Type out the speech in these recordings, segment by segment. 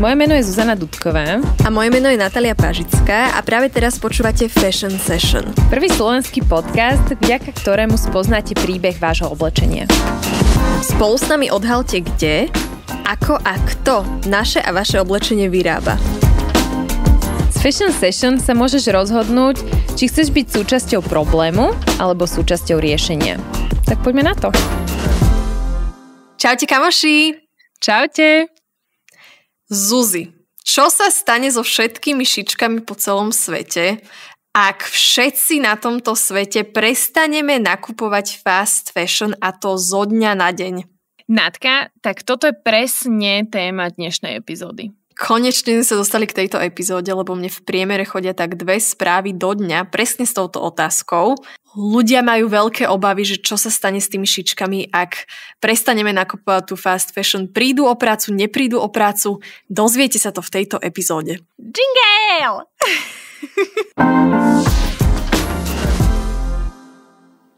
Moje meno je Zuzana Dudková. A moje meno je natalia Pažická a práve teraz počúvate Fashion Session. Prvý slovenský podcast, vďaka ktorému spoznáte príbeh vášho oblečenia. Spolu s nami odhalte kde, ako a kto naše a vaše oblečenie vyrába. S Fashion Session sa môžeš rozhodnúť, či chceš byť súčasťou problému alebo súčasťou riešenia. Tak poďme na to. Čaute kamoši! Čaute. Zuzi, čo sa stane so všetkými šičkami po celom svete, ak všetci na tomto svete prestaneme nakupovať fast fashion a to zo dňa na deň? Natka, tak toto je presne téma dnešnej epizódy. Konečne sme sa dostali k tejto epizóde, lebo mne v priemere chodia tak dve správy do dňa presne s touto otázkou. Ľudia majú veľké obavy, že čo sa stane s tými šičkami, ak prestaneme nakupovať tú fast fashion. Prídu o prácu, neprídu o prácu. Dozviete sa to v tejto epizóde. Jingle!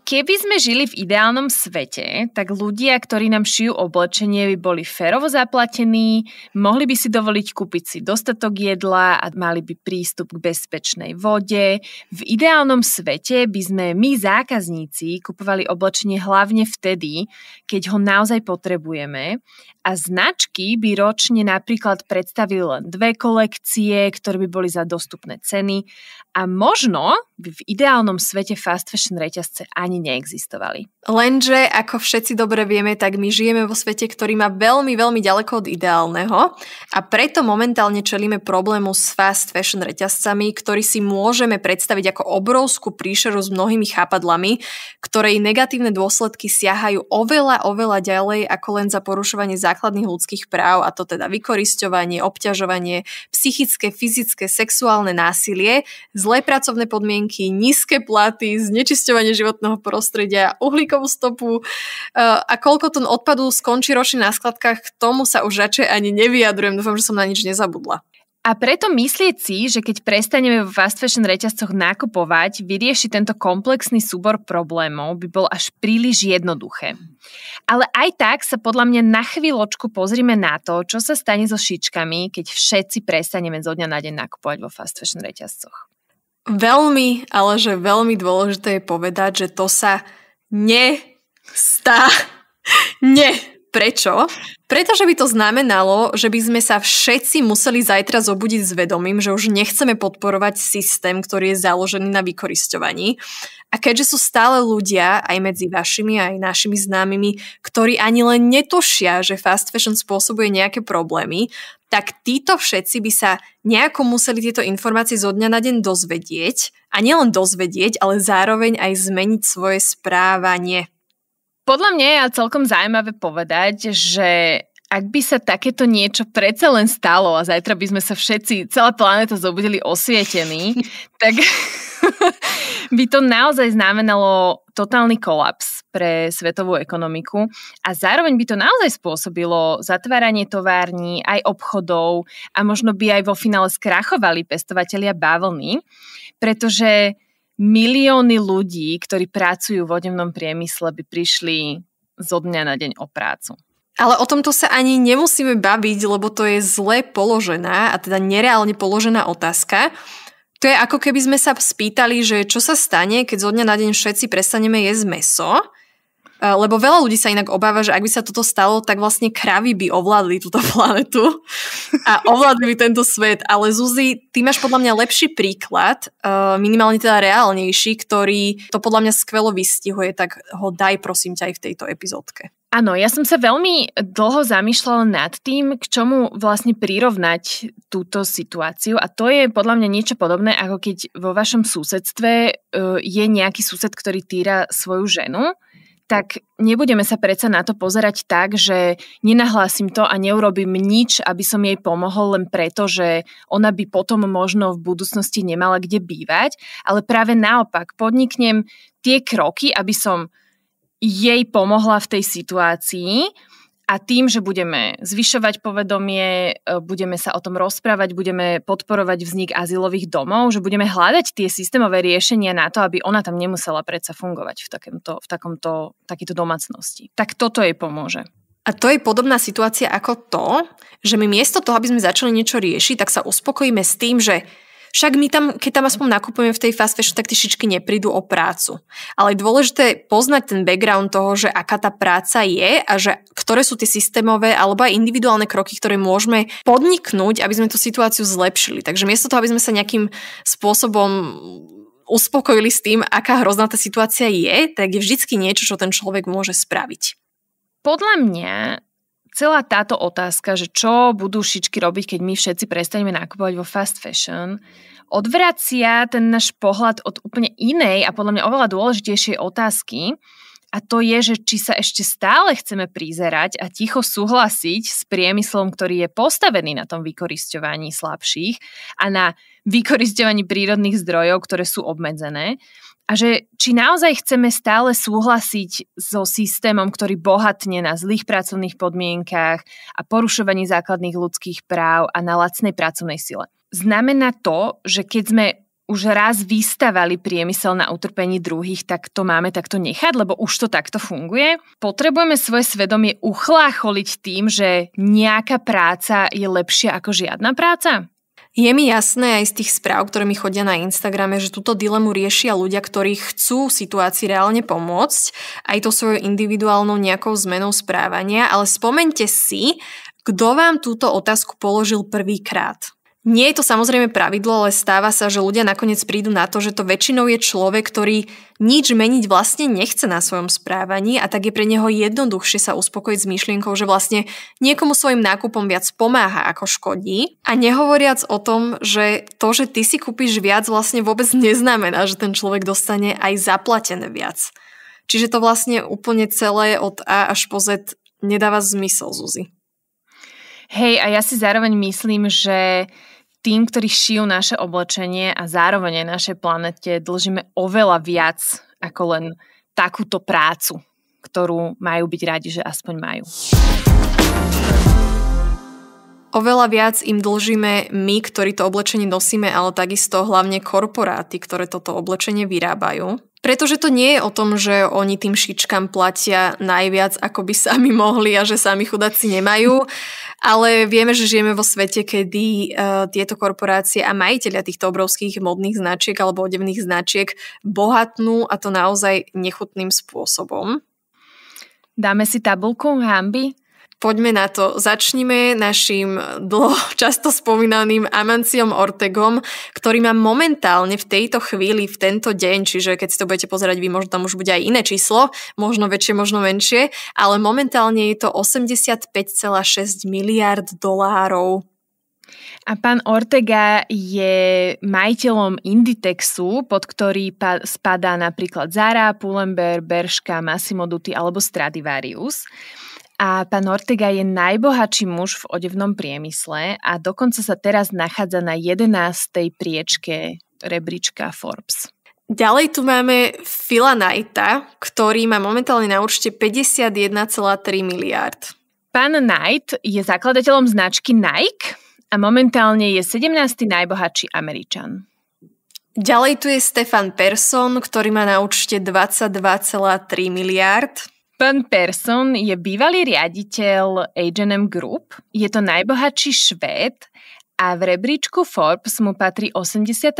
Keby sme žili v ideálnom svete, tak ľudia, ktorí nám šijú oblečenie, by boli férovo zaplatení, mohli by si dovoliť kúpiť si dostatok jedla a mali by prístup k bezpečnej vode. V ideálnom svete by sme my, zákazníci, kupovali oblečenie hlavne vtedy, keď ho naozaj potrebujeme a značky by ročne napríklad predstavili len dve kolekcie, ktoré by boli za dostupné ceny a možno by v ideálnom svete fast fashion reťazce ani ani neexistovali. Lenže, ako všetci dobre vieme, tak my žijeme vo svete, ktorý má veľmi, veľmi ďaleko od ideálneho a preto momentálne čelíme problému s fast fashion reťazcami, ktorý si môžeme predstaviť ako obrovskú príšeru s mnohými chápadlami, ktorej negatívne dôsledky siahajú oveľa, oveľa ďalej ako len za porušovanie základných ľudských práv, a to teda vykorisťovanie, obťažovanie, psychické, fyzické, sexuálne násilie, zlé pracovné podmienky, nízke platy, znečisťovanie životného prostredia, uhlíkovú stopu e, a koľko tón odpadu skončí ročne na skladkách, k tomu sa už radšej ani nevyjadrujem. Dúfam, že som na nič nezabudla. A preto myslieť si, že keď prestaneme v fast fashion reťazcoch nakupovať, vyrieši tento komplexný súbor problémov by bol až príliš jednoduché. Ale aj tak sa podľa mňa na chvíľočku pozrime na to, čo sa stane so šičkami, keď všetci prestaneme zo dňa na deň nakupovať vo fast fashion reťazcoch. Veľmi, ale že veľmi dôležité je povedať, že to sa nestá. Ne. Prečo? Pretože by to znamenalo, že by sme sa všetci museli zajtra zobudiť s vedomím, že už nechceme podporovať systém, ktorý je založený na vykoristovaní. A keďže sú stále ľudia, aj medzi vašimi, aj našimi známymi, ktorí ani len netušia, že fast fashion spôsobuje nejaké problémy, tak títo všetci by sa nejako museli tieto informácie zo dňa na deň dozvedieť a nielen dozvedieť, ale zároveň aj zmeniť svoje správanie. Podľa mňa je celkom zaujímavé povedať, že ak by sa takéto niečo predsa len stalo a zajtra by sme sa všetci, celá planéta zobudili osvietení, tak by to naozaj znamenalo totálny kolaps pre svetovú ekonomiku a zároveň by to naozaj spôsobilo zatváranie tovární, aj obchodov a možno by aj vo finále skrachovali pestovatelia bavlny, pretože milióny ľudí, ktorí pracujú v odevnom priemysle, by prišli zo dňa na deň o prácu. Ale o tomto sa ani nemusíme baviť, lebo to je zle položená a teda nereálne položená otázka. To je ako keby sme sa spýtali, že čo sa stane, keď zo dňa na deň všetci prestaneme jesť meso Eh, lebo veľa ľudí sa inak obáva, že ak by sa toto stalo, tak vlastne kravy by ovládli túto planetu a ovládli by tento svet. Ale Zuzi, ty máš podľa mňa lepší príklad, eh, minimálne teda reálnejší, ktorý to podľa mňa skvelo vystihuje, tak ho daj prosím ťa aj v tejto epizódke. Áno, ja som sa veľmi dlho zamýšľala nad tým, k čomu vlastne prirovnať túto situáciu a to je podľa mňa niečo podobné, ako keď vo vašom susedstve eh, je nejaký sused, ktorý týra svoju ženu tak nebudeme sa predsa na to pozerať tak, že nenahlásim to a neurobím nič, aby som jej pomohol len preto, že ona by potom možno v budúcnosti nemala kde bývať, ale práve naopak podniknem tie kroky, aby som jej pomohla v tej situácii a tým, že budeme zvyšovať povedomie, e, budeme sa o tom rozprávať, budeme podporovať vznik azylových domov, že budeme hľadať tie systémové riešenia na to, aby ona tam nemusela predsa fungovať v, takémto, v takomto, takýto domácnosti. Tak toto jej pomôže. A to je podobná situácia ako to, že my miesto toho, aby sme začali niečo riešiť, tak sa uspokojíme s tým, že však my tam, keď tam aspoň nakupujeme v tej fast fashion, tak tie šičky neprídu o prácu. Ale je dôležité poznať ten background toho, že aká tá práca je a že ktoré sú tie systémové alebo aj individuálne kroky, ktoré môžeme podniknúť, aby sme tú situáciu zlepšili. Takže miesto toho, aby sme sa nejakým spôsobom uspokojili s tým, aká hrozná tá situácia je, tak je vždycky niečo, čo ten človek môže spraviť. Podľa mňa celá táto otázka, že čo budú šičky robiť, keď my všetci prestaneme nakupovať vo fast fashion, odvracia ten náš pohľad od úplne inej a podľa mňa oveľa dôležitejšej otázky, a to je, že či sa ešte stále chceme prizerať a ticho súhlasiť s priemyslom, ktorý je postavený na tom vykoristovaní slabších a na vykoristovaní prírodných zdrojov, ktoré sú obmedzené, a že či naozaj chceme stále súhlasiť so systémom, ktorý bohatne na zlých pracovných podmienkách a porušovaní základných ľudských práv a na lacnej pracovnej sile. Znamená to, že keď sme už raz vystavali priemysel na utrpení druhých, tak to máme takto nechať, lebo už to takto funguje. Potrebujeme svoje svedomie uchlácholiť tým, že nejaká práca je lepšia ako žiadna práca? Je mi jasné aj z tých správ, ktoré mi chodia na Instagrame, že túto dilemu riešia ľudia, ktorí chcú situácii reálne pomôcť, aj to svojou individuálnou nejakou zmenou správania, ale spomente si, kto vám túto otázku položil prvýkrát. Nie je to samozrejme pravidlo, ale stáva sa, že ľudia nakoniec prídu na to, že to väčšinou je človek, ktorý nič meniť vlastne nechce na svojom správaní a tak je pre neho jednoduchšie sa uspokojiť s myšlienkou, že vlastne niekomu svojim nákupom viac pomáha ako škodí. A nehovoriac o tom, že to, že ty si kúpiš viac vlastne vôbec neznamená, že ten človek dostane aj zaplatené viac. Čiže to vlastne úplne celé od A až po Z nedáva zmysel, Zuzi. Hej, a ja si zároveň myslím, že tým, ktorí šijú naše oblečenie a zároveň aj našej planete, dlžíme oveľa viac ako len takúto prácu, ktorú majú byť radi, že aspoň majú. Oveľa viac im dlžíme my, ktorí to oblečenie nosíme, ale takisto hlavne korporáty, ktoré toto oblečenie vyrábajú. Pretože to nie je o tom, že oni tým šičkám platia najviac, ako by sami mohli a že sami chudáci nemajú, ale vieme, že žijeme vo svete, kedy uh, tieto korporácie a majiteľia týchto obrovských modných značiek alebo odevných značiek bohatnú a to naozaj nechutným spôsobom. Dáme si tabulku hamby? Poďme na to. Začnime našim dlho často spomínaným Amanciom Ortegom, ktorý má momentálne v tejto chvíli, v tento deň, čiže keď si to budete pozerať vy, možno tam už bude aj iné číslo, možno väčšie, možno menšie, ale momentálne je to 85,6 miliard dolárov. A pán Ortega je majiteľom Inditexu, pod ktorý spadá napríklad Zara, Pulember, Berška, Massimo Dutti alebo Stradivarius. A pán Ortega je najbohatší muž v odevnom priemysle a dokonca sa teraz nachádza na 11. priečke rebríčka Forbes. Ďalej tu máme Phila Knighta, ktorý má momentálne na určite 51,3 miliard. Pán Knight je zakladateľom značky Nike a momentálne je 17. najbohatší Američan. Ďalej tu je Stefan Persson, ktorý má na účte 22,3 miliard. Pán Persson je bývalý riaditeľ H&M Group, je to najbohatší švéd a v rebríčku Forbes mu patrí 84.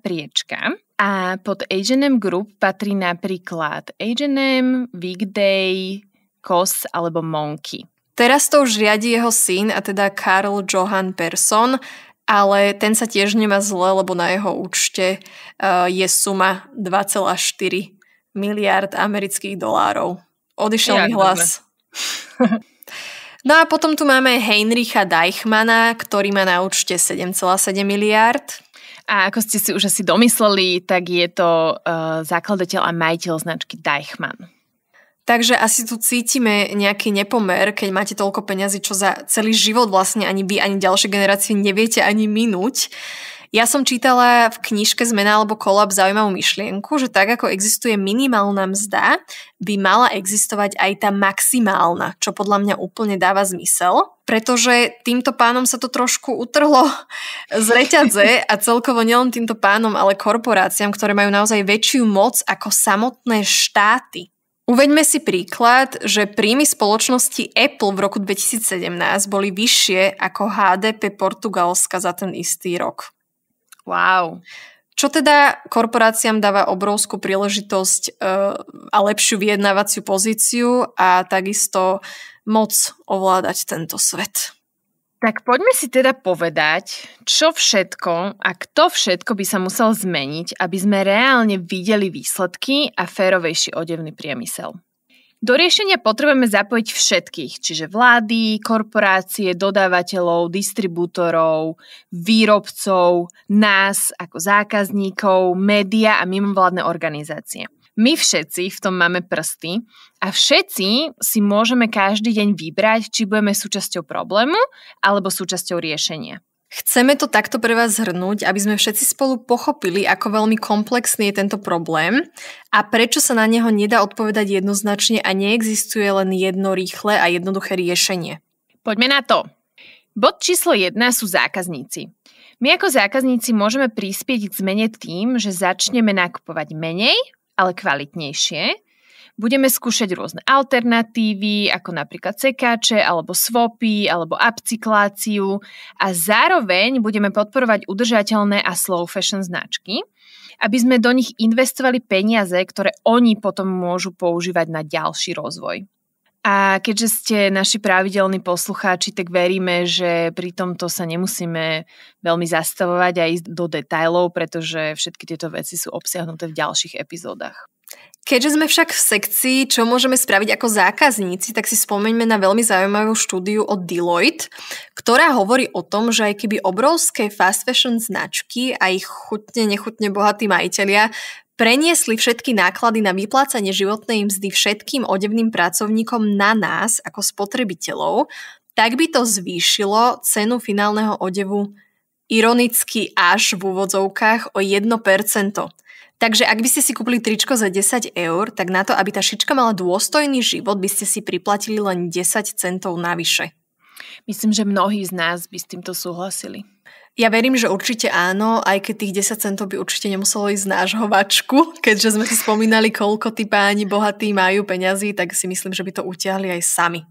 priečka. A pod H&M Group patrí napríklad H&M, Weekday, Kos alebo Monkey. Teraz to už riadi jeho syn, a teda Karl Johan Persson, ale ten sa tiež nemá zle, lebo na jeho účte eh, je suma 2,4 miliard amerických dolárov. Odišiel mi hlas. no a potom tu máme Heinricha Deichmana, ktorý má na účte 7,7 miliárd. A ako ste si už asi domysleli, tak je to uh, zakladateľ a majiteľ značky Deichmann. Takže asi tu cítime nejaký nepomer, keď máte toľko peňazí, čo za celý život vlastne ani vy, ani ďalšie generácie neviete ani minúť. Ja som čítala v knižke Zmena alebo kolab zaujímavú myšlienku, že tak ako existuje minimálna mzda, by mala existovať aj tá maximálna, čo podľa mňa úplne dáva zmysel, pretože týmto pánom sa to trošku utrhlo z reťadze a celkovo nielen týmto pánom, ale korporáciám, ktoré majú naozaj väčšiu moc ako samotné štáty. Uveďme si príklad, že príjmy spoločnosti Apple v roku 2017 boli vyššie ako HDP Portugalska za ten istý rok. Wow. Čo teda korporáciám dáva obrovskú príležitosť eh, a lepšiu vyjednávaciu pozíciu a takisto moc ovládať tento svet. Tak poďme si teda povedať, čo všetko a kto všetko by sa musel zmeniť, aby sme reálne videli výsledky a férovejší odevný priemysel. Do riešenia potrebujeme zapojiť všetkých, čiže vlády, korporácie, dodávateľov, distribútorov, výrobcov, nás ako zákazníkov, média a mimovládne organizácie. My všetci v tom máme prsty a všetci si môžeme každý deň vybrať, či budeme súčasťou problému alebo súčasťou riešenia. Chceme to takto pre vás zhrnúť, aby sme všetci spolu pochopili, ako veľmi komplexný je tento problém a prečo sa na neho nedá odpovedať jednoznačne a neexistuje len jedno rýchle a jednoduché riešenie. Poďme na to. Bod číslo 1 sú zákazníci. My ako zákazníci môžeme prispieť k zmene tým, že začneme nakupovať menej, ale kvalitnejšie Budeme skúšať rôzne alternatívy, ako napríklad sekáče, alebo svopy, alebo upcykláciu a zároveň budeme podporovať udržateľné a slow fashion značky, aby sme do nich investovali peniaze, ktoré oni potom môžu používať na ďalší rozvoj. A keďže ste naši pravidelní poslucháči, tak veríme, že pri tomto sa nemusíme veľmi zastavovať a ísť do detajlov, pretože všetky tieto veci sú obsiahnuté v ďalších epizódach. Keďže sme však v sekcii, čo môžeme spraviť ako zákazníci, tak si spomeňme na veľmi zaujímavú štúdiu od Deloitte, ktorá hovorí o tom, že aj keby obrovské fast fashion značky a ich chutne, nechutne bohatí majiteľia preniesli všetky náklady na vyplácanie životnej mzdy všetkým odevným pracovníkom na nás ako spotrebiteľov, tak by to zvýšilo cenu finálneho odevu ironicky až v úvodzovkách o 1%. Takže ak by ste si kúpili tričko za 10 eur, tak na to, aby tá šička mala dôstojný život, by ste si priplatili len 10 centov navyše. Myslím, že mnohí z nás by s týmto súhlasili. Ja verím, že určite áno, aj keď tých 10 centov by určite nemuselo ísť z nášho vačku, keďže sme si spomínali, koľko tí páni bohatí majú peňazí, tak si myslím, že by to utiahli aj sami.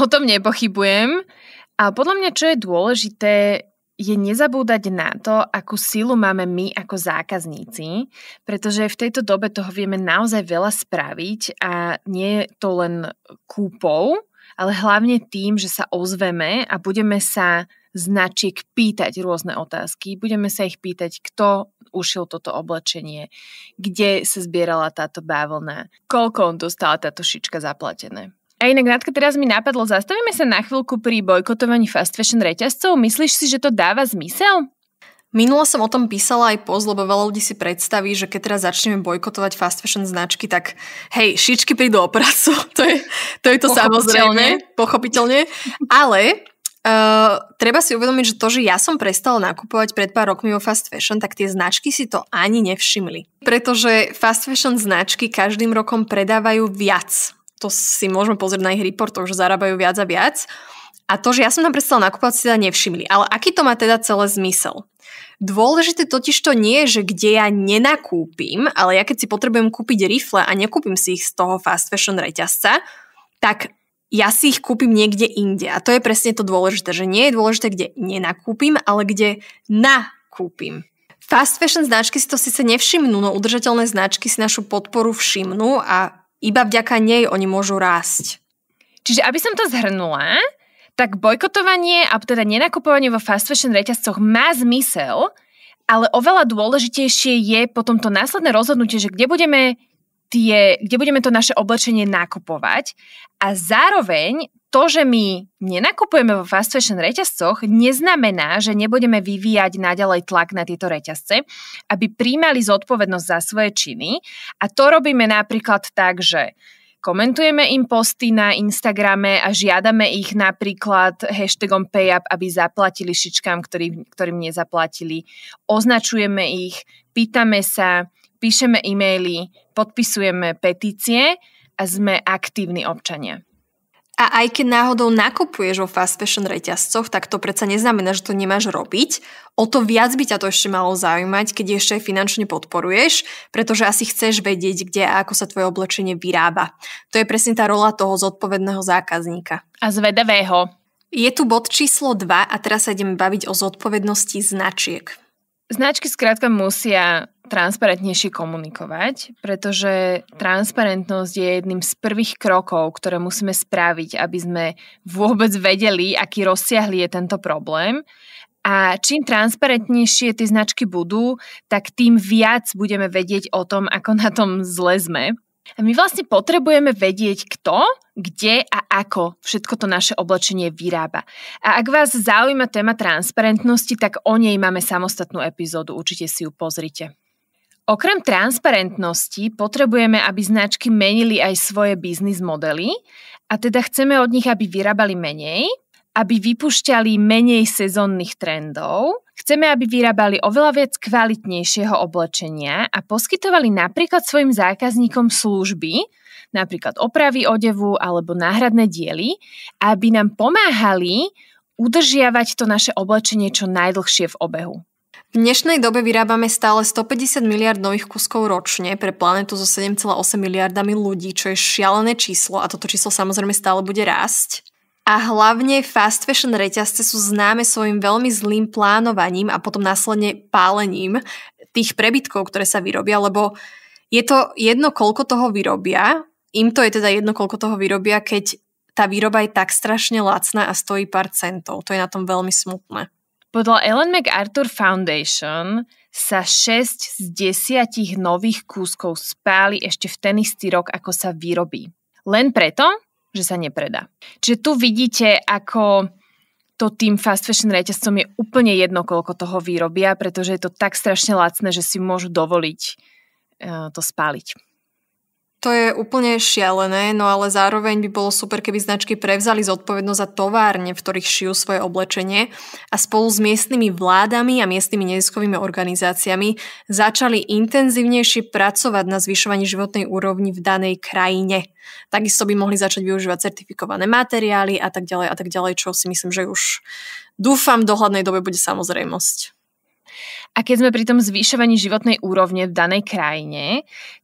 O tom nepochybujem. A podľa mňa, čo je dôležité, je nezabúdať na to, akú silu máme my ako zákazníci, pretože v tejto dobe toho vieme naozaj veľa spraviť a nie je to len kúpou, ale hlavne tým, že sa ozveme a budeme sa značiek pýtať rôzne otázky. Budeme sa ich pýtať, kto ušil toto oblečenie, kde sa zbierala táto bávlna, koľko on dostala táto šička zaplatené. A inak, Natka, teraz mi napadlo, zastavíme sa na chvíľku pri bojkotovaní fast fashion reťazcov. Myslíš si, že to dáva zmysel? Minula som o tom písala aj poz, lebo veľa ľudí si predstaví, že keď teraz začneme bojkotovať fast fashion značky, tak hej, šičky prídu o prácu. To je to, je to samozrejme, pochopiteľne. Ale Uh, treba si uvedomiť, že to, že ja som prestala nakupovať pred pár rokmi vo fast fashion, tak tie značky si to ani nevšimli. Pretože fast fashion značky každým rokom predávajú viac to si môžeme pozrieť na ich reportoch, že zarábajú viac a viac. A to, že ja som tam prestala nakupovať, si teda nevšimli. Ale aký to má teda celé zmysel? Dôležité totiž to nie je, že kde ja nenakúpim, ale ja keď si potrebujem kúpiť rifle a nekúpim si ich z toho fast fashion reťazca, tak ja si ich kúpim niekde inde. A to je presne to dôležité, že nie je dôležité, kde nenakúpim, ale kde nakúpim. Fast fashion značky si to síce nevšimnú, no udržateľné značky si našu podporu všimnú a iba vďaka nej oni môžu rásť. Čiže aby som to zhrnula, tak bojkotovanie a teda nenakupovanie vo fast fashion reťazcoch má zmysel, ale oveľa dôležitejšie je potom to následné rozhodnutie, že kde budeme tie, kde budeme to naše oblečenie nakupovať a zároveň to, že my nenakupujeme vo fast fashion reťazcoch, neznamená, že nebudeme vyvíjať naďalej tlak na tieto reťazce, aby príjmali zodpovednosť za svoje činy. A to robíme napríklad tak, že komentujeme im posty na Instagrame a žiadame ich napríklad hashtagom PayUp, aby zaplatili šičkám, ktorý, ktorým nezaplatili. Označujeme ich, pýtame sa, píšeme e-maily, podpisujeme petície a sme aktívni občania. A aj keď náhodou nakupuješ vo fast fashion reťazcoch, tak to predsa neznamená, že to nemáš robiť. O to viac by ťa to ešte malo zaujímať, keď ešte finančne podporuješ, pretože asi chceš vedieť, kde a ako sa tvoje oblečenie vyrába. To je presne tá rola toho zodpovedného zákazníka. A zvedavého. Je tu bod číslo 2 a teraz sa ideme baviť o zodpovednosti značiek. Značky skrátka musia transparentnejšie komunikovať, pretože transparentnosť je jedným z prvých krokov, ktoré musíme spraviť, aby sme vôbec vedeli, aký rozsiahly je tento problém. A čím transparentnejšie tie značky budú, tak tým viac budeme vedieť o tom, ako na tom zle sme. A my vlastne potrebujeme vedieť, kto, kde a ako všetko to naše oblečenie vyrába. A ak vás zaujíma téma transparentnosti, tak o nej máme samostatnú epizódu, určite si ju pozrite. Okrem transparentnosti potrebujeme, aby značky menili aj svoje biznis modely a teda chceme od nich, aby vyrábali menej, aby vypúšťali menej sezónnych trendov, chceme, aby vyrábali oveľa viac kvalitnejšieho oblečenia a poskytovali napríklad svojim zákazníkom služby, napríklad opravy odevu alebo náhradné diely, aby nám pomáhali udržiavať to naše oblečenie čo najdlhšie v obehu. V dnešnej dobe vyrábame stále 150 miliard nových kuskov ročne pre planetu so 7,8 miliardami ľudí, čo je šialené číslo a toto číslo samozrejme stále bude rásť. A hlavne fast fashion reťazce sú známe svojim veľmi zlým plánovaním a potom následne pálením tých prebytkov, ktoré sa vyrobia, lebo je to jedno, koľko toho vyrobia, im to je teda jedno, koľko toho vyrobia, keď tá výroba je tak strašne lacná a stojí pár centov. To je na tom veľmi smutné. Podľa Ellen MacArthur Foundation sa 6 z 10 nových kúskov spáli ešte v ten istý rok, ako sa vyrobí. Len preto, že sa nepredá. Čiže tu vidíte, ako to tým fast fashion reťazcom je úplne jedno, koľko toho vyrobia, pretože je to tak strašne lacné, že si môžu dovoliť e, to spáliť. To je úplne šialené, no ale zároveň by bolo super, keby značky prevzali zodpovednosť za továrne, v ktorých šijú svoje oblečenie a spolu s miestnymi vládami a miestnymi neziskovými organizáciami začali intenzívnejšie pracovať na zvyšovaní životnej úrovni v danej krajine. Takisto by mohli začať využívať certifikované materiály a tak ďalej a tak ďalej, čo si myslím, že už dúfam v dohľadnej dobe bude samozrejmosť. A keď sme pri tom zvyšovaní životnej úrovne v danej krajine,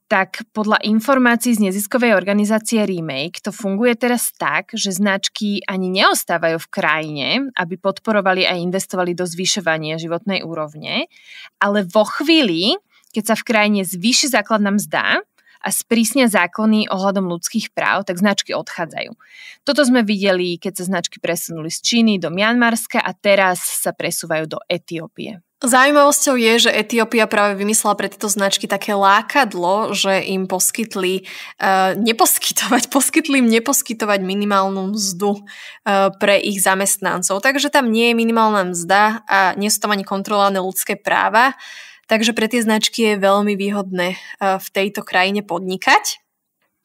tak podľa informácií z neziskovej organizácie Remake to funguje teraz tak, že značky ani neostávajú v krajine, aby podporovali a investovali do zvyšovania životnej úrovne, ale vo chvíli, keď sa v krajine zvýši základná mzda, a sprísnia zákony ohľadom ľudských práv, tak značky odchádzajú. Toto sme videli, keď sa značky presunuli z Číny do Mianmarska a teraz sa presúvajú do Etiópie. Zaujímavosťou je, že Etiópia práve vymyslela pre tieto značky také lákadlo, že im poskytli uh, neposkytovať, poskytli im neposkytovať minimálnu mzdu uh, pre ich zamestnancov. Takže tam nie je minimálna mzda a nie sú tam ani kontrolované ľudské práva. Takže pre tie značky je veľmi výhodné uh, v tejto krajine podnikať.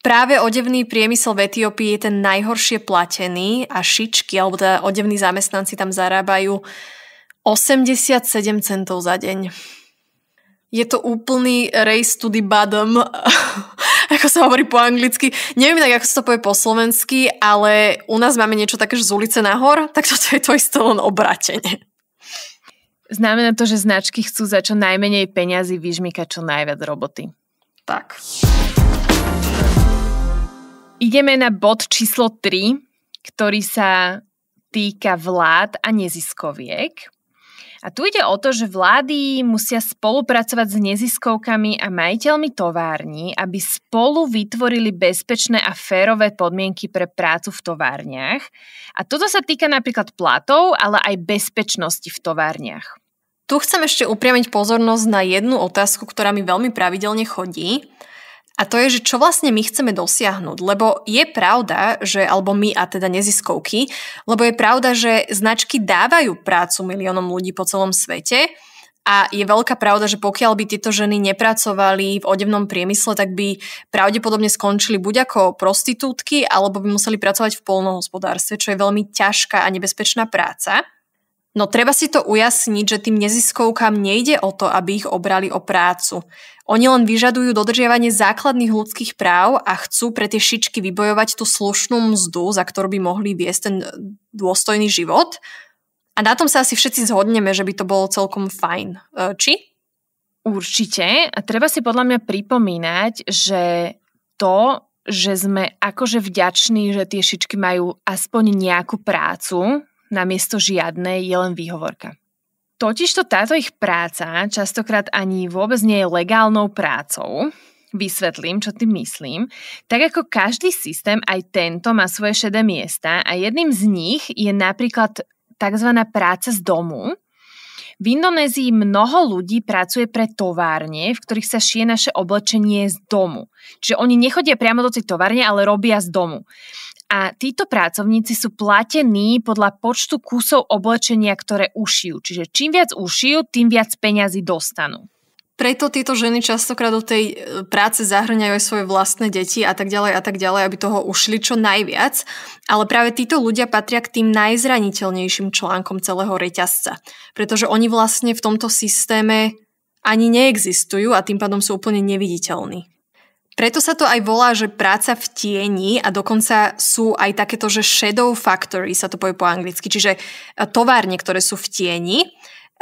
Práve odevný priemysel v Etiópii je ten najhoršie platený a šičky, alebo teda odevní zamestnanci tam zarábajú uh, 87 centov za deň. Je to úplný race to the bottom, ako sa hovorí po anglicky. Neviem tak, ako sa to povie po slovensky, ale u nás máme niečo také, že z ulice nahor, tak toto je to isté len obratenie. Znamená to, že značky chcú za čo najmenej peňazí vyžmykať čo najviac roboty. Tak. Ideme na bod číslo 3, ktorý sa týka vlád a neziskoviek. A tu ide o to, že vlády musia spolupracovať s neziskovkami a majiteľmi tovární, aby spolu vytvorili bezpečné a férové podmienky pre prácu v továrniach. A toto sa týka napríklad platov, ale aj bezpečnosti v továrniach. Tu chcem ešte upriamiť pozornosť na jednu otázku, ktorá mi veľmi pravidelne chodí a to je, že čo vlastne my chceme dosiahnuť, lebo je pravda, že, alebo my a teda neziskovky, lebo je pravda, že značky dávajú prácu miliónom ľudí po celom svete, a je veľká pravda, že pokiaľ by tieto ženy nepracovali v odevnom priemysle, tak by pravdepodobne skončili buď ako prostitútky, alebo by museli pracovať v polnohospodárstve, čo je veľmi ťažká a nebezpečná práca. No treba si to ujasniť, že tým neziskovkám nejde o to, aby ich obrali o prácu. Oni len vyžadujú dodržiavanie základných ľudských práv a chcú pre tie šičky vybojovať tú slušnú mzdu, za ktorú by mohli viesť ten e, dôstojný život. A na tom sa asi všetci zhodneme, že by to bolo celkom fajn. E, či? Určite. A treba si podľa mňa pripomínať, že to, že sme akože vďační, že tie šičky majú aspoň nejakú prácu, namiesto žiadnej je len výhovorka. Totižto táto ich práca častokrát ani vôbec nie je legálnou prácou. Vysvetlím, čo tým myslím. Tak ako každý systém, aj tento má svoje šedé miesta a jedným z nich je napríklad tzv. práca z domu. V Indonézii mnoho ľudí pracuje pre továrne, v ktorých sa šije naše oblečenie z domu. Čiže oni nechodia priamo do tej továrne, ale robia z domu a títo pracovníci sú platení podľa počtu kusov oblečenia, ktoré ušijú. Čiže čím viac ušijú, tým viac peňazí dostanú. Preto tieto ženy častokrát do tej e, práce zahrňajú aj svoje vlastné deti a tak ďalej a tak ďalej, aby toho ušli čo najviac. Ale práve títo ľudia patria k tým najzraniteľnejším článkom celého reťazca. Pretože oni vlastne v tomto systéme ani neexistujú a tým pádom sú úplne neviditeľní. Preto sa to aj volá, že práca v tieni a dokonca sú aj takéto, že shadow factory sa to povie po anglicky, čiže e, továrne, ktoré sú v tieni. E,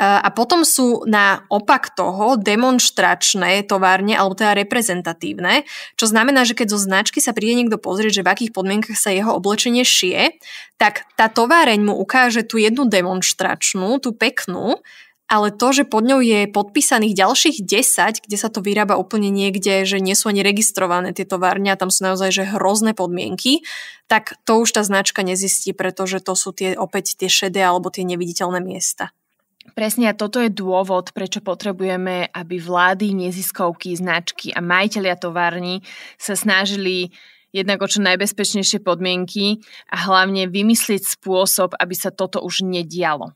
a potom sú na opak toho demonstračné továrne alebo teda reprezentatívne, čo znamená, že keď zo značky sa príde niekto pozrieť, že v akých podmienkach sa jeho oblečenie šie, tak tá továreň mu ukáže tú jednu demonstračnú, tú peknú, ale to, že pod ňou je podpísaných ďalších 10, kde sa to vyrába úplne niekde, že nie sú ani registrované tie továrne a tam sú naozaj že hrozné podmienky, tak to už tá značka nezistí, pretože to sú tie opäť tie šedé alebo tie neviditeľné miesta. Presne a toto je dôvod, prečo potrebujeme, aby vlády, neziskovky, značky a majiteľia továrni sa snažili jednak o čo najbezpečnejšie podmienky a hlavne vymyslieť spôsob, aby sa toto už nedialo.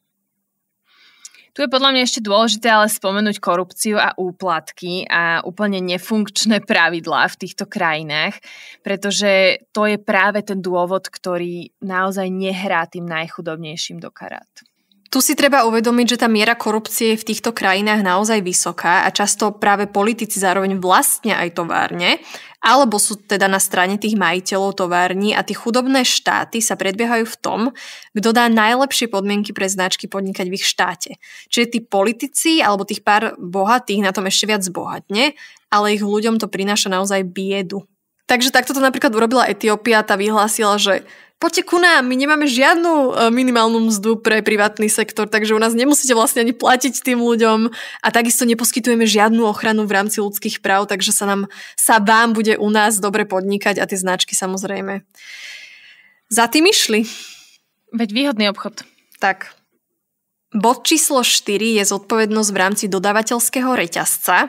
Tu je podľa mňa ešte dôležité ale spomenúť korupciu a úplatky a úplne nefunkčné pravidlá v týchto krajinách, pretože to je práve ten dôvod, ktorý naozaj nehrá tým najchudobnejším do karát. Tu si treba uvedomiť, že tá miera korupcie je v týchto krajinách naozaj vysoká a často práve politici zároveň vlastne aj továrne alebo sú teda na strane tých majiteľov tovární a tie chudobné štáty sa predbiehajú v tom, kto dá najlepšie podmienky pre značky podnikať v ich štáte. Čiže tí politici alebo tých pár bohatých na tom ešte viac bohatne, ale ich ľuďom to prináša naozaj biedu. Takže takto to napríklad urobila Etiópia, tá vyhlásila, že poďte ku nám, my nemáme žiadnu e, minimálnu mzdu pre privátny sektor, takže u nás nemusíte vlastne ani platiť tým ľuďom a takisto neposkytujeme žiadnu ochranu v rámci ľudských práv, takže sa nám, sa vám bude u nás dobre podnikať a tie značky samozrejme. Za tým išli. Veď výhodný obchod. Tak. Bod číslo 4 je zodpovednosť v rámci dodavateľského reťazca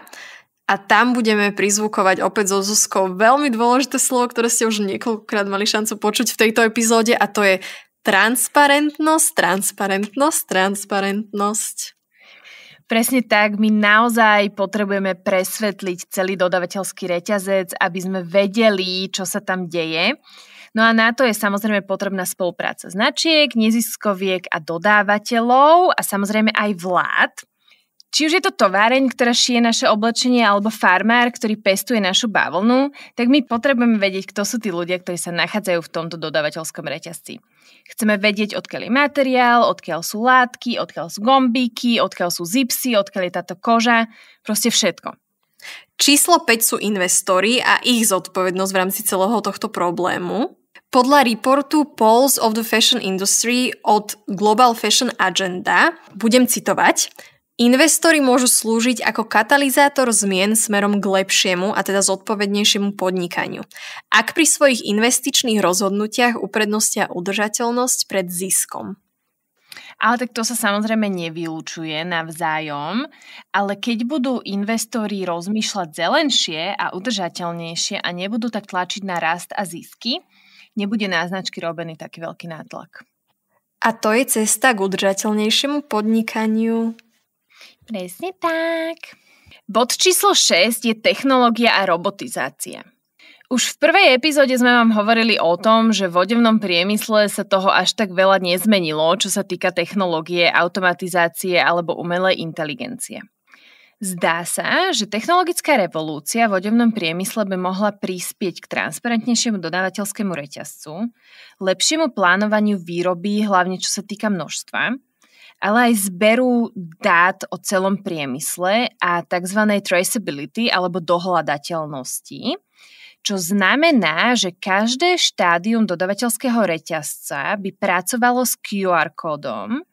a tam budeme prizvukovať opäť so Zuzkou veľmi dôležité slovo, ktoré ste už niekoľkokrát mali šancu počuť v tejto epizóde a to je transparentnosť, transparentnosť, transparentnosť. Presne tak, my naozaj potrebujeme presvetliť celý dodavateľský reťazec, aby sme vedeli, čo sa tam deje. No a na to je samozrejme potrebná spolupráca značiek, neziskoviek a dodávateľov a samozrejme aj vlád. Či už je to továreň, ktorá šije naše oblečenie, alebo farmár, ktorý pestuje našu bavlnu, tak my potrebujeme vedieť, kto sú tí ľudia, ktorí sa nachádzajú v tomto dodávateľskom reťazci. Chceme vedieť, odkiaľ je materiál, odkiaľ sú látky, odkiaľ sú gombíky, odkiaľ sú zipsy, odkiaľ je táto koža, proste všetko. Číslo 5 sú investory a ich zodpovednosť v rámci celého tohto problému. Podľa reportu Polls of the Fashion Industry od Global Fashion Agenda, budem citovať, Investori môžu slúžiť ako katalizátor zmien smerom k lepšiemu a teda zodpovednejšiemu podnikaniu. Ak pri svojich investičných rozhodnutiach uprednostia udržateľnosť pred ziskom. Ale tak to sa samozrejme nevylučuje navzájom, ale keď budú investori rozmýšľať zelenšie a udržateľnejšie a nebudú tak tlačiť na rast a zisky, nebude na značky robený taký veľký nátlak. A to je cesta k udržateľnejšiemu podnikaniu Presne tak. Bod číslo 6 je technológia a robotizácia. Už v prvej epizóde sme vám hovorili o tom, že v odevnom priemysle sa toho až tak veľa nezmenilo, čo sa týka technológie, automatizácie alebo umelej inteligencie. Zdá sa, že technologická revolúcia v odevnom priemysle by mohla prispieť k transparentnejšiemu dodávateľskému reťazcu, lepšiemu plánovaniu výroby, hlavne čo sa týka množstva, ale aj zberu dát o celom priemysle a tzv. traceability alebo dohľadateľnosti, čo znamená, že každé štádium dodavateľského reťazca by pracovalo s QR kódom,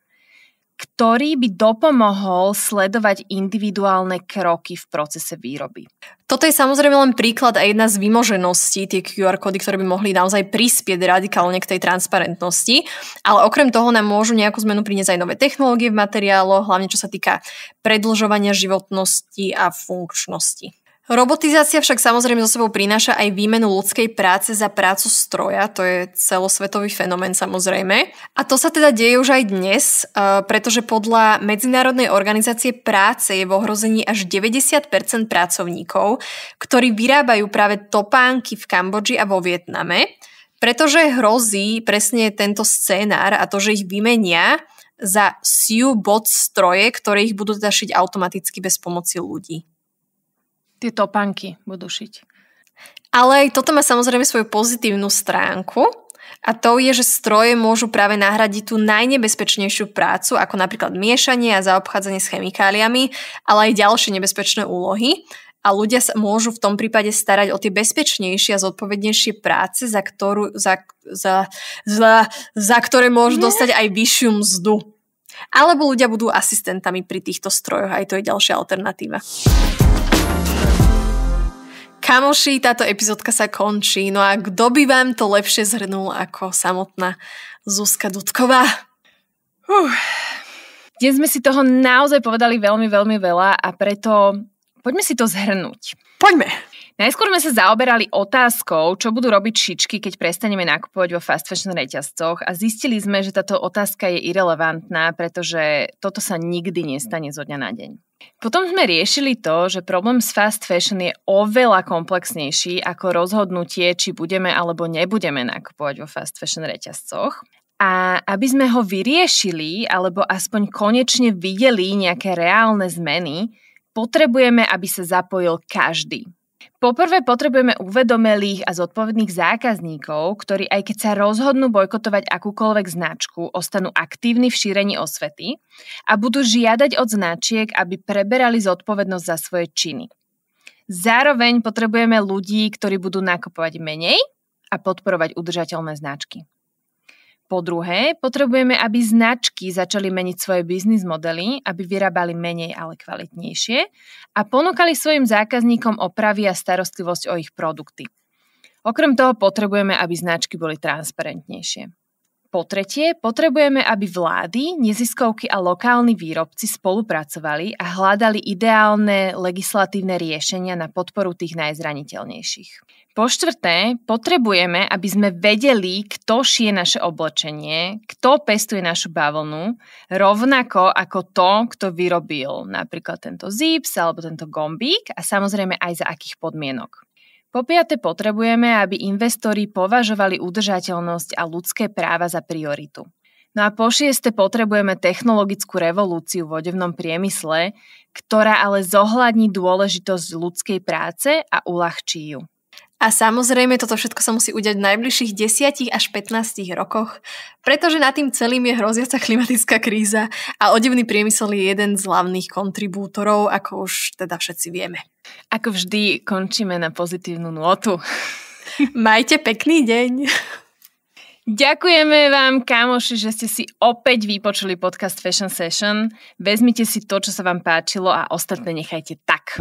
ktorý by dopomohol sledovať individuálne kroky v procese výroby. Toto je samozrejme len príklad a jedna z vymožeností, tie QR kódy, ktoré by mohli naozaj prispieť radikálne k tej transparentnosti, ale okrem toho nám môžu nejakú zmenu priniesť aj nové technológie v materiáloch, hlavne čo sa týka predlžovania životnosti a funkčnosti. Robotizácia však samozrejme so sebou prináša aj výmenu ľudskej práce za prácu stroja, to je celosvetový fenomén samozrejme. A to sa teda deje už aj dnes, e, pretože podľa Medzinárodnej organizácie práce je v ohrození až 90% pracovníkov, ktorí vyrábajú práve topánky v Kambodži a vo Vietname, pretože hrozí presne tento scénár a to, že ich vymenia za siu bot stroje, ktoré ich budú tašiť teda automaticky bez pomoci ľudí. Tie topánky budú šiť. Ale toto má samozrejme svoju pozitívnu stránku a to je, že stroje môžu práve nahradiť tú najnebezpečnejšiu prácu, ako napríklad miešanie a zaobchádzanie s chemikáliami, ale aj ďalšie nebezpečné úlohy a ľudia sa môžu v tom prípade starať o tie bezpečnejšie a zodpovednejšie práce, za, ktorú, za, za, za, za ktoré môžu mhm. dostať aj vyššiu mzdu. Alebo ľudia budú asistentami pri týchto strojoch, aj to je ďalšia alternatíva. Kamoši, táto epizódka sa končí, no a kto by vám to lepšie zhrnul ako samotná Zuzka Dudková? Uh. Dnes sme si toho naozaj povedali veľmi, veľmi veľa a preto poďme si to zhrnúť. Poďme. Najskôr sme sa zaoberali otázkou, čo budú robiť šičky, keď prestaneme nakupovať vo fast fashion reťazcoch a zistili sme, že táto otázka je irrelevantná, pretože toto sa nikdy nestane zo dňa na deň. Potom sme riešili to, že problém s fast fashion je oveľa komplexnejší ako rozhodnutie, či budeme alebo nebudeme nakupovať vo fast fashion reťazcoch. A aby sme ho vyriešili, alebo aspoň konečne videli nejaké reálne zmeny, potrebujeme, aby sa zapojil každý. Poprvé potrebujeme uvedomelých a zodpovedných zákazníkov, ktorí aj keď sa rozhodnú bojkotovať akúkoľvek značku, ostanú aktívni v šírení osvety a budú žiadať od značiek, aby preberali zodpovednosť za svoje činy. Zároveň potrebujeme ľudí, ktorí budú nakupovať menej a podporovať udržateľné značky. Po druhé, potrebujeme, aby značky začali meniť svoje biznis modely, aby vyrábali menej, ale kvalitnejšie a ponúkali svojim zákazníkom opravy a starostlivosť o ich produkty. Okrem toho potrebujeme, aby značky boli transparentnejšie. Po tretie, potrebujeme, aby vlády, neziskovky a lokálni výrobci spolupracovali a hľadali ideálne legislatívne riešenia na podporu tých najzraniteľnejších. Po štvrté, potrebujeme, aby sme vedeli, kto šije naše oblečenie, kto pestuje našu bavlnu, rovnako ako to, kto vyrobil napríklad tento zips alebo tento gombík a samozrejme aj za akých podmienok. Po piate potrebujeme, aby investori považovali udržateľnosť a ľudské práva za prioritu. No a po šieste potrebujeme technologickú revolúciu v odevnom priemysle, ktorá ale zohľadní dôležitosť ľudskej práce a uľahčí ju. A samozrejme, toto všetko sa musí udiať v najbližších 10 až 15 rokoch, pretože nad tým celým je hroziaca klimatická kríza a odevný priemysel je jeden z hlavných kontribútorov, ako už teda všetci vieme. Ako vždy, končíme na pozitívnu notu. Majte pekný deň. Ďakujeme vám, kamoši, že ste si opäť vypočuli podcast Fashion Session. Vezmite si to, čo sa vám páčilo a ostatné nechajte tak.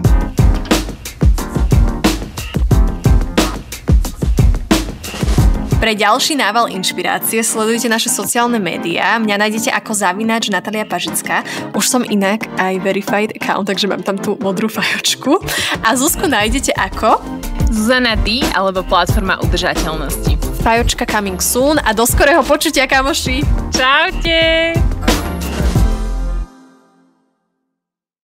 Pre ďalší nával inšpirácie sledujte naše sociálne médiá. Mňa nájdete ako zavináč Natalia Pažická. Už som inak aj verified account, takže mám tam tú modrú fajočku. A Zuzku nájdete ako? D, alebo platforma udržateľnosti. Fajočka coming soon a do skorého počutia, kamoši. Čaute!